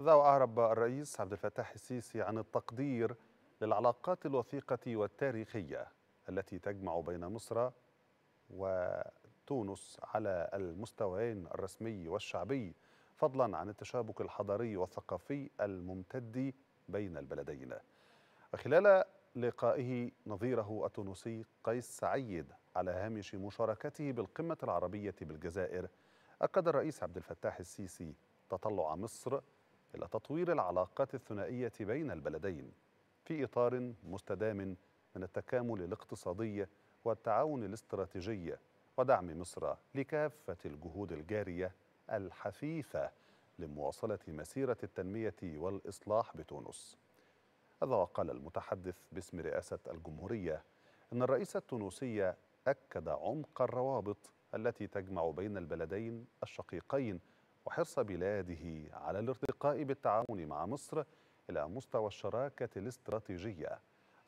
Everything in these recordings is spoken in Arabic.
هذا وأعرب الرئيس عبد الفتاح السيسي عن التقدير للعلاقات الوثيقة والتاريخية التي تجمع بين مصر وتونس على المستويين الرسمي والشعبي فضلا عن التشابك الحضاري والثقافي الممتد بين البلدين وخلال لقائه نظيره التونسي قيس سعيد على هامش مشاركته بالقمة العربية بالجزائر أكد الرئيس عبد الفتاح السيسي تطلع مصر إلى تطوير العلاقات الثنائية بين البلدين في إطار مستدام من التكامل الاقتصادي والتعاون الاستراتيجي ودعم مصر لكافة الجهود الجارية الحثيثة لمواصلة مسيرة التنمية والإصلاح بتونس هذا وقال المتحدث باسم رئاسة الجمهورية إن الرئيس التونسي أكد عمق الروابط التي تجمع بين البلدين الشقيقين وحرص بلاده على الارتقاء بالتعاون مع مصر إلى مستوى الشراكة الاستراتيجية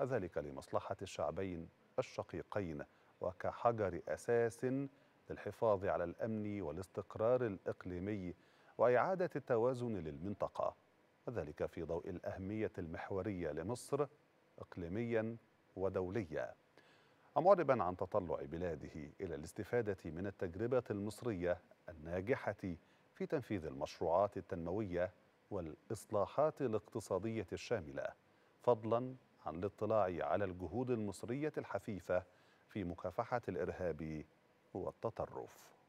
وذلك لمصلحة الشعبين الشقيقين وكحجر أساس للحفاظ على الأمن والاستقرار الإقليمي وإعادة التوازن للمنطقة وذلك في ضوء الأهمية المحورية لمصر إقليميا ودوليا معربا عن تطلع بلاده إلى الاستفادة من التجربة المصرية الناجحة في تنفيذ المشروعات التنموية والإصلاحات الاقتصادية الشاملة فضلا عن الاطلاع على الجهود المصرية الحثيثة في مكافحة الإرهاب والتطرف